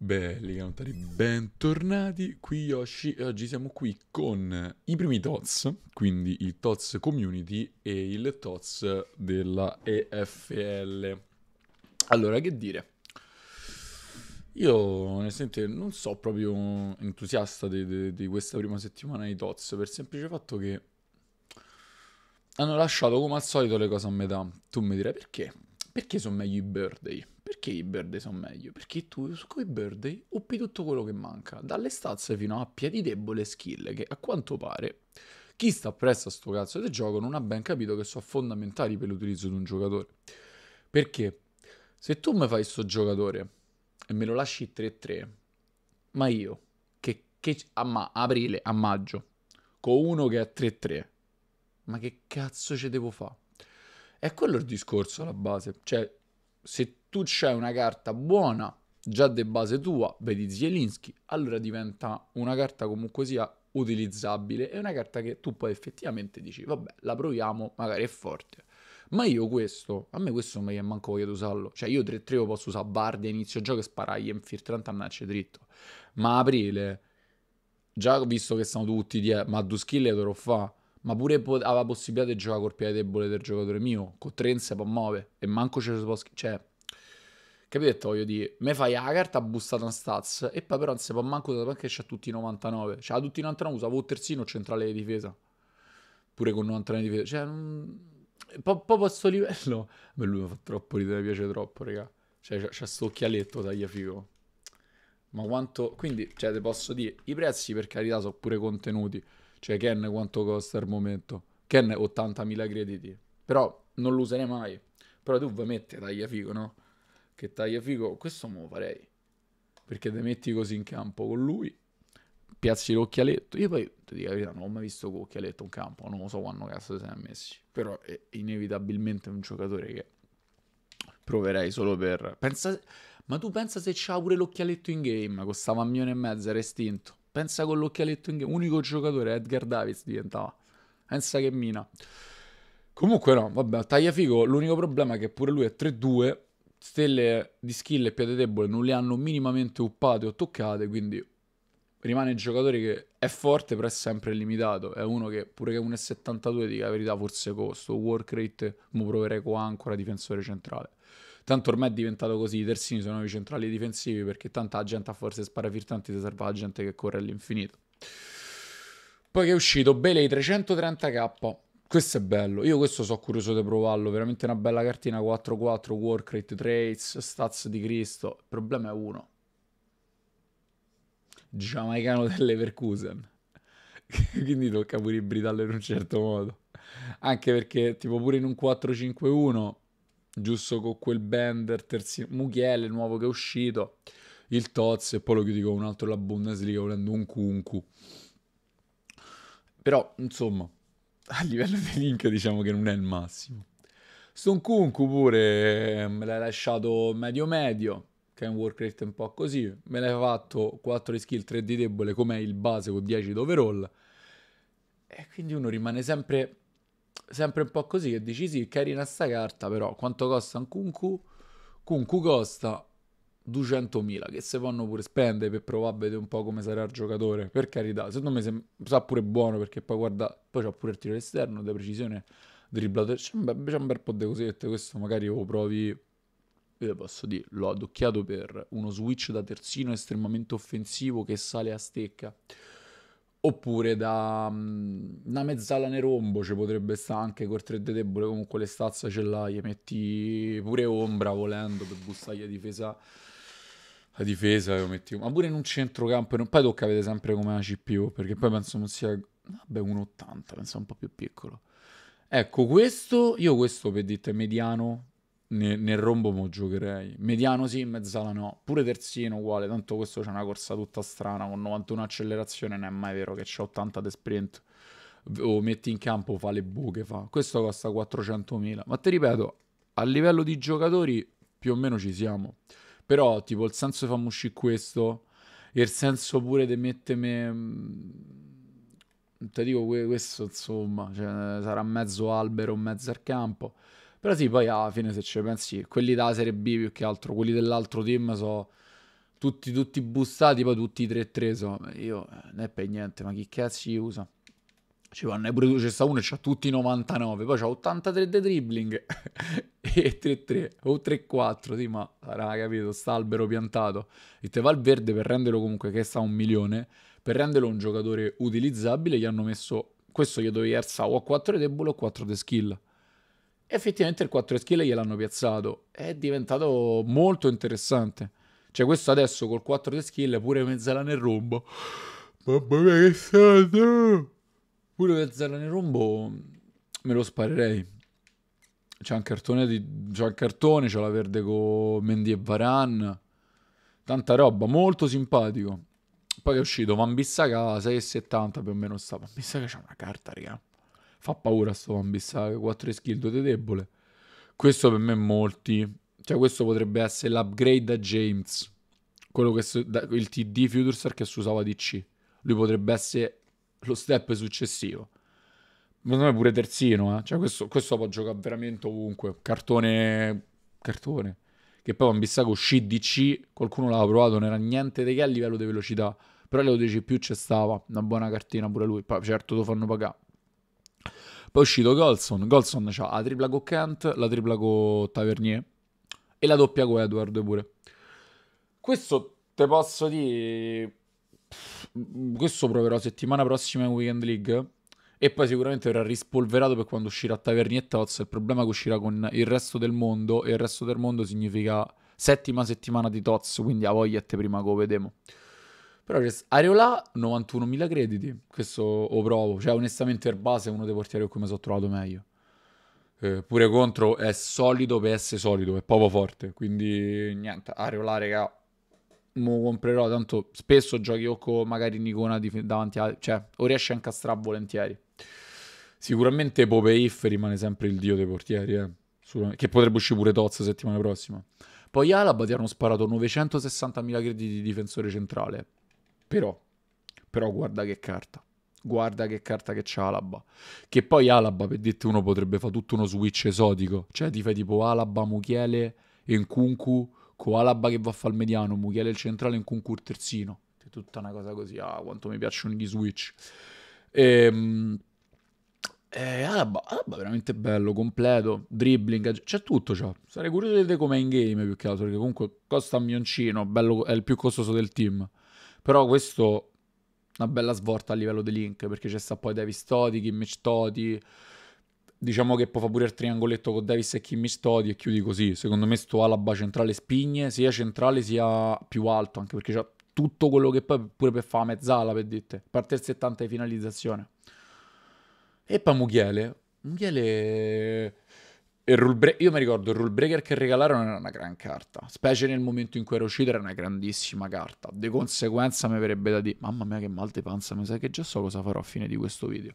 Belli cantari, bentornati qui Yoshi e oggi siamo qui con i primi TOTS, quindi il TOTS Community e il TOTS della EFL. Allora, che dire? Io onestamente non so proprio entusiasta di, di, di questa prima settimana di TOTS per semplice fatto che hanno lasciato come al solito le cose a metà. Tu mi dirai perché? Perché sono meglio i birthday? perché i birthday sono meglio? Perché tu con i birthday oppi tutto quello che manca, dalle stazze fino a piedi debole skill, che a quanto pare chi sta presso a sto cazzo del gioco non ha ben capito che sono fondamentali per l'utilizzo di un giocatore. Perché se tu mi fai sto giocatore e me lo lasci 3-3, ma io che, che a ma- aprile, a maggio, con uno che è 3-3, ma che cazzo ci devo fare? È quello il discorso alla base. Cioè, se tu c'hai una carta buona, già di base tua, vedi Zielinski, allora diventa una carta comunque sia utilizzabile, e una carta che tu poi effettivamente dici, vabbè, la proviamo, magari è forte. Ma io questo, a me questo non mi è manco voglia di usarlo. Cioè io 3-3 lo posso usare Bardi inizio gioco e sparagli infiltrante a nasce dritto. Ma aprile, già visto che stanno tutti di... Eh, ma due skill dovrò fare ma pure po- aveva possibilità di giocare col piede debole del giocatore mio, con Trenze può muovere, e manco c'è lo può... Cioè, capito? Voglio dire, me fai la carta bustata in stats, e poi però non si può manco usare perché c'ha tutti i 99, cioè tutti i 99 usavo terzino centrale di difesa, pure con 99 di difesa, cioè... Non... Mm, po- po- questo livello... a me lui mi fa troppo ridere, mi piace troppo, raga. Cioè, c'ha, c'ha sto occhialetto, taglia figo. Ma quanto... Quindi, cioè, te posso dire, i prezzi per carità sono pure contenuti, cioè, Ken quanto costa al momento? Ken 80.000 crediti, però non lo userei mai. Però tu vuoi mettere taglia figo, no? Che taglia figo, questo me lo farei. Perché te metti così in campo con lui, piazzi l'occhialetto. Io poi, ti dico la verità, non ho mai visto con l'occhialetto in campo, non lo so quando cazzo si è messi. Però è inevitabilmente un giocatore che proverei solo per... Pensa... Ma tu pensa se c'ha pure l'occhialetto in game, costava un milione e mezzo, era estinto. Pensa con l'occhialetto in game. Unico giocatore, Edgar Davis diventava. Pensa che mina. Comunque no, vabbè, Tagliafico, l'unico problema è che pure lui è 3-2, stelle di skill e piede debole non le hanno minimamente uppate o toccate, quindi rimane un giocatore che è forte però è sempre limitato, è uno che pure che 1,72 dica la verità forse costo, work rate, mo proverei qua ancora difensore centrale. Tanto ormai è diventato così, i terzini sono i centrali difensivi perché tanta gente a forze sparafirtanti si serve la gente che corre all'infinito. Poi che è uscito Belei 330k. Questo è bello, io questo sono curioso di provarlo, veramente una bella cartina 4-4, work rate, traits, stats di Cristo. Il problema è uno. Giamaicano dell'Everkusen. Quindi tocca pure ibridarlo in un certo modo. Anche perché tipo pure in un 4-5-1 giusto con quel bender, terzino, Muchiele, nuovo che è uscito, il Toz e poi lo chiudi con un altro la Bundesliga volendo un Kunku. Però, insomma, a livello di link diciamo che non è il massimo. Son Kunku pure me l'hai lasciato medio medio, che è un work rate un po' così, me l'hai fatto 4 di skill, 3 di debole, come il base con 10 d'overall. E quindi uno rimane sempre sempre un po' così che dici sì, carina sta carta, però quanto costa un Kunku? Kunku costa 200.000 che se vanno pure spendere per provare a vedere un po' come sarà il giocatore, per carità, secondo me sa pure buono perché poi guarda, poi c'ha pure il tiro esterno, da precisione, dribblato, c'è un, be- c'è un bel po' di cosette, questo magari lo provi, io posso dire, l'ho adocchiato per uno switch da terzino estremamente offensivo che sale a stecca. Oppure da um, una mezzala nerombo ci potrebbe stare anche col 3D debole, comunque le stazze ce l'hai, metti pure ombra volendo per bustare la difesa. La difesa lo metti, ma pure in un centrocampo, non, poi tocca vedere sempre come la CPU, perché poi penso non sia, vabbè un 80, penso un po' più piccolo. Ecco, questo, io questo per dite mediano, ne, nel rombo mo giocherei. Mediano sì, mezzala no. Pure terzino uguale, tanto questo c'è una corsa tutta strana, con 91 accelerazione non è mai vero che c'è 80 di sprint. O metti in campo, fa le buche, fa. Questo costa 400.000. Ma ti ripeto, a livello di giocatori più o meno ci siamo. Però tipo il senso di fammi uscire questo, il senso pure di mettermi... Mm, ti dico questo, insomma, cioè, sarà mezzo albero, mezzo al campo. Però sì, poi alla fine se ci pensi, quelli della Serie B più che altro, quelli dell'altro team sono tutti, tutti bussati, poi tutti 3-3 sono. Io, eh, non è per niente, ma chi cazzo ci usa? Ci vanno e produce sta uno e c'ha tutti i 99, poi c'ha 83 di dribbling e 3-3 o 3-4, sì, ma raga, capito, sta albero piantato. E te verde per renderlo comunque che sta a un milione, per renderlo un giocatore utilizzabile gli hanno messo questo gli dovevi alzare o a 4 di debole o a 4 di de skill effettivamente il 4 skill gliel'hanno piazzato. È diventato molto interessante. Cioè, questo adesso col 4 skill pure mezzala nel rombo. Mamma mia, che stato! Pure mezzala nel rombo mm, me lo sparerei. C'è un cartone, di... c'è un cartone, c'è la verde con Mendy e Varan. Tanta roba, molto simpatico. Poi è uscito Van Bissaka 6,70 più o meno sta. Van Bissaka c'ha una carta, raga. Fa paura sto Van Bissaka, 4 skill, 2 debole. Questo per me è molti. Cioè questo potrebbe essere l'upgrade da James. Quello che il TD Futurestar che si usava DC. Lui potrebbe essere lo step successivo. Secondo me pure terzino, eh. Cioè questo, questo può giocare veramente ovunque. Cartone... Cartone. Che poi Van ah, Bissaka uscì DC, qualcuno l'aveva provato, non era niente di che a livello di velocità però le 12 più c'è stava una buona cartina pure lui poi certo lo fanno pagare poi è uscito Golson. Golson ha la tripla con Kent, la tripla con Tavernier e la doppia con Edward pure. Questo te posso dire. Questo proverò settimana prossima in Weekend League. E poi sicuramente verrà rispolverato per quando uscirà Tavernier e Toz. Il problema è che uscirà con il resto del mondo. E il resto del mondo significa settima settimana di Toz. Quindi a voglia te prima che lo vediamo. Però c'è Areola 91.000 crediti, questo lo provo, cioè onestamente Erbase è uno dei portieri con cui mi sono trovato meglio. Eh, pure contro è solido PS solido, è poco forte, quindi niente, Areola raga, mo comprerò, tanto spesso giochi o con magari Nicona davanti a... cioè o riesce a incastrare volentieri. Sicuramente Popeif rimane sempre il dio dei portieri, eh. che potrebbe uscire pure Toz settimana prossima. Poi Alaba ti hanno sparato 960.000 crediti di difensore centrale. Però, però guarda che carta. Guarda che carta che c'ha Alaba. Che poi Alaba, per dirti uno, potrebbe fare tutto uno switch esotico. Cioè ti fai tipo Alaba, Muchiele, Nkunku, con Alaba che va a fare il mediano, Mukiele il centrale, Nkunku il terzino. È tutta una cosa così. Ah, quanto mi piacciono gli switch. Ehm... Eh, Alaba, Alaba veramente bello, completo, dribbling, eh, c'è tutto ciò. Sarei curioso di vedere com'è in game più che altro, perché comunque costa un mioncino, bello, è il più costoso del team. Però questo una bella svolta a livello di link, perché c'è sta poi Davis Toti, Kimmich Toti. diciamo che può fare pure il triangoletto con Davis e Kimmich Toti e chiudi così. Secondo me sto Alaba centrale spigne, sia centrale sia più alto, anche perché c'ha tutto quello che poi pure per fare mezzala, per dite, parte il 70 di finalizzazione. E poi Muchiele, Muchiele Bre- io mi ricordo il rule breaker che regalarono era una gran carta, specie nel momento in cui ero uscito era una grandissima carta. Di conseguenza mi verrebbe da dire, mamma mia che mal di panza, mi sa che già so cosa farò a fine di questo video.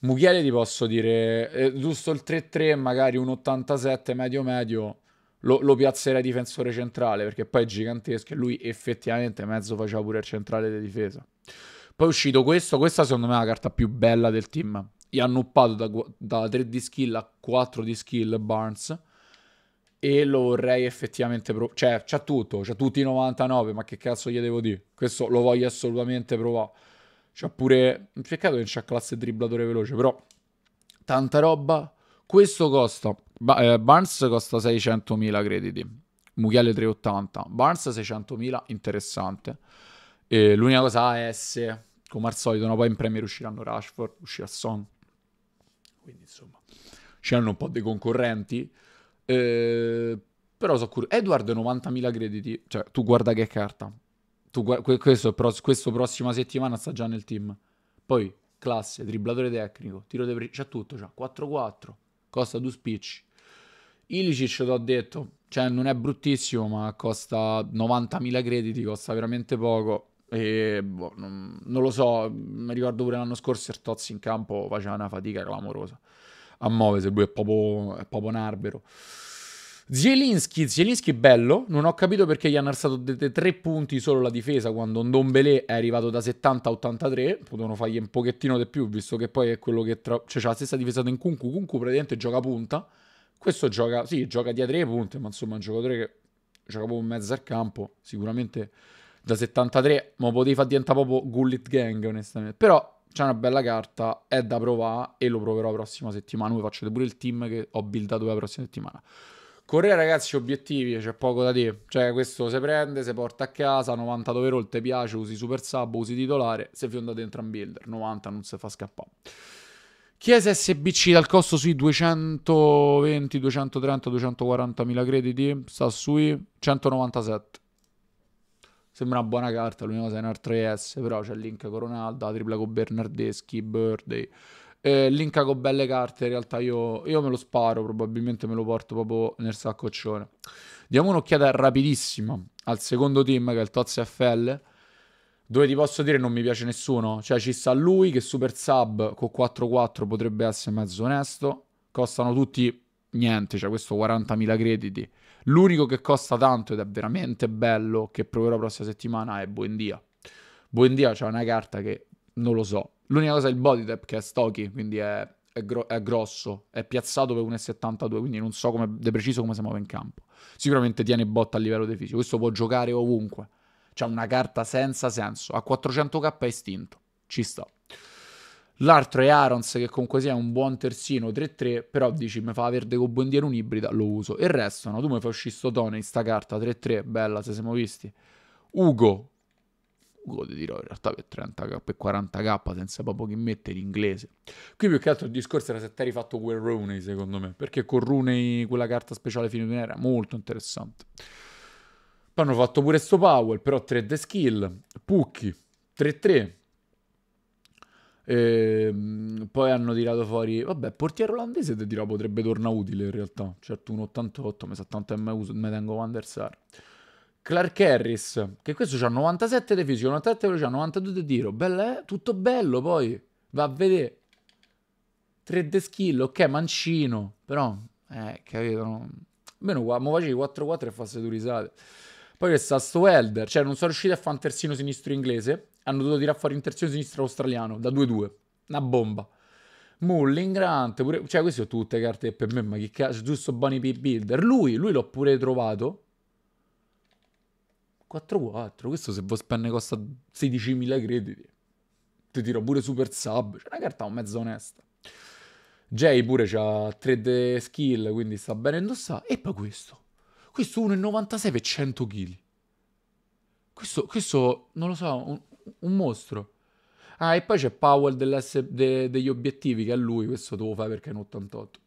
Mughiele ti posso dire, eh, giusto il 3-3, magari un 87 medio-medio, lo, lo piazzerei difensore centrale, perché poi è gigantesco e lui effettivamente mezzo faceva pure il centrale di difesa. Poi è uscito questo, questa secondo me è la carta più bella del team gli hanno uppato da, 3 di skill a 4 di skill Barnes e lo vorrei effettivamente provare. Cioè, c'ha tutto, c'ha tutti i 99, ma che cazzo gli devo dire? Questo lo voglio assolutamente provare. C'ha pure... Peccato che non c'ha classe dribblatore veloce, però... Tanta roba. Questo costa... Ba- eh, Barnes costa 600.000 crediti. Mughiale 380. Barnes 600.000, interessante. E l'unica cosa AS, come al solito, no? poi in premio usciranno Rashford, uscirà Son quindi insomma ci hanno un po' dei concorrenti. Eh, però so curioso. Edward 90.000 crediti, cioè tu guarda che carta. Tu gu- questo, pro- questo prossima settimana sta già nel team. Poi classe, dribblatore tecnico, tiro di pre- c'è tutto, c'ha 4-4, costa 2 spicci. Ilicic l'ho detto, cioè non è bruttissimo, ma costa 90.000 crediti, costa veramente poco. E, boh, non, non, lo so, mi ricordo pure l'anno scorso Ertozzi in campo faceva una fatica clamorosa a muoversi, lui è proprio, è proprio un albero. Zielinski, Zielinski bello, non ho capito perché gli hanno alzato de- de- tre punti solo la difesa quando Ndombele è arrivato da 70 a 83, potevano fargli un pochettino di più visto che poi è quello che tra... cioè c'ha la stessa difesa di Nkunku, Nkunku praticamente gioca punta, questo gioca, sì, gioca di a tre punte, ma insomma è un giocatore che gioca proprio in mezzo al campo, sicuramente da 73, ma potevi far diventare proprio Gullet Gang, onestamente. Però c'è una bella carta, è da provare e lo proverò la prossima settimana. Voi facciate pure il team che ho buildato la prossima settimana. Correa, ragazzi, obiettivi, c'è poco da dire. Cioè, questo se prende, se porta a casa, 90 overall, ti piace, usi super sub, usi titolare, se fiondate entrambi builder, 90 non si fa scappare. Chiesa SBC dal costo sui 220, 230, 240 mila crediti, sta sui 197. Sembra una buona carta, l'unica cosa è un altro ES, però c'è Link con Ronaldo, tripla con Bernardeschi, Birthday. Eh, Link con belle carte, in realtà io, io, me lo sparo, probabilmente me lo porto proprio nel saccoccione. Diamo un'occhiata rapidissima al secondo team che è il Toz FL, dove ti posso dire non mi piace nessuno. Cioè ci sta lui che Super Sub con 4-4 potrebbe essere mezzo onesto, costano tutti niente, c'è cioè questo 40.000 crediti. L'unico che costa tanto ed è veramente bello, che proverò la prossima settimana, è Buendia. Buendia c'è una carta che non lo so. L'unica cosa è il body tap che è stocky, quindi è, è, gro- è grosso, è piazzato per 1,72, quindi non so come, de preciso come si muove in campo. Sicuramente tiene botta a livello di fisico, questo può giocare ovunque. C'è una carta senza senso, a 400k è estinto, ci sta. L'altro è Arons, che comunque sia un buon terzino 3-3, però dici mi fa verde con Buendiero un'ibrida, lo uso. Il resto, no, tu mi fai uscire sto Tony, sta carta 3-3, bella, se siamo visti. Ugo, Ugo ti dirò in realtà per 30k, e 40k senza proprio chi mette l'inglese. Qui più che altro il discorso era se ti eri fatto quel Rooney, secondo me, perché con Rooney quella carta speciale finita era molto interessante. Poi hanno fatto pure sto Powell, però 3 de skill, Pucchi, 3-3. E, ehm, poi hanno tirato fuori, vabbè, portiere olandese ti dirò potrebbe torna utile in realtà. Certo, un 88, ma 70 mai uso, me tengo Van der Sar. Clark Harris, che questo c'ha 97 di fisico, 97 di velocità, 92 di tiro. Bello, eh? Tutto bello poi. Va a vedere. 3 de skill, ok, mancino. Però, eh, capito, no? Almeno qua, mo facevi 4-4 e fa due risate. Poi c'è stato sto Elder, cioè non sono riusciti a fare un terzino sinistro inglese, hanno dovuto tirare fuori un terzino sinistro australiano, da 2-2, una bomba. Mulling, Grant, pure... cioè queste sono tutte carte per me, ma che cazzo, giusto Bunny P. Builder. Lui, lui l'ho pure trovato. 4-4, questo se vuoi spendere costa 16.000 crediti. Ti tiro pure Super Sub, c'è una carta mezza onesta. Jay pure ha 3D skill, quindi sta bene indossare. E poi questo. Questo 1,96 per 100 kg. Questo, questo, non lo so, un, un mostro. Ah, e poi c'è Powell de, degli obiettivi, che è lui questo devo fare perché è un 88.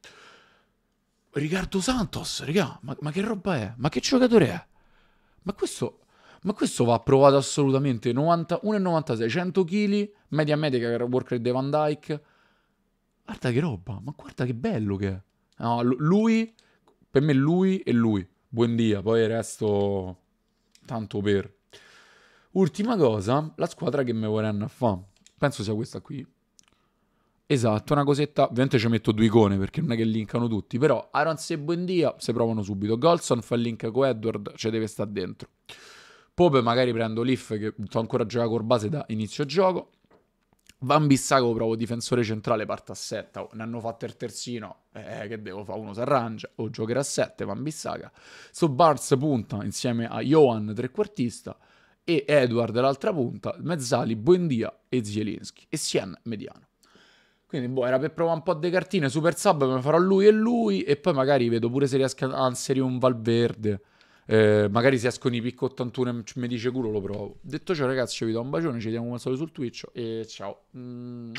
Riccardo Santos, raga, ma, ma, che roba è? Ma che giocatore è? Ma questo, ma questo va approvato assolutamente. 1,96, 100 kg, media medica, worker di Van Dyke. Guarda che roba, ma guarda che bello che è. No, lui, per me lui e lui buon dia, poi il resto tanto per. Ultima cosa, la squadra che mi vorranno a fare. Penso sia questa qui. Esatto, una cosetta. Ovviamente ci metto due icone perché non è che linkano tutti. Però Arons e Buendia si provano subito. Golson fa il link con Edward, ci deve stare dentro. Pope magari prendo Leaf che sto ancora a giocare con base da inizio gioco. Van Bissacco provo difensore centrale, parte a 7. Oh, ne hanno fatto il terzino, eh, che devo fare? Uno si arrangia, o giocherà a 7, Van Bissacca. Su Barnes punta insieme a Johan, trequartista, e Edward l'altra punta, Mezzali, Buendia e Zielinski. E Sien, mediano. Quindi, boh, era per provare un po' di cartine, Super Sub me farò lui e lui, e poi magari vedo pure se riesco a inserire un Valverde eh, magari se escono i picco 81 e mi dice culo lo provo. Detto ciò ragazzi, ci vi do un bacione, ci vediamo come al solito sul Twitch e ciao. Mm,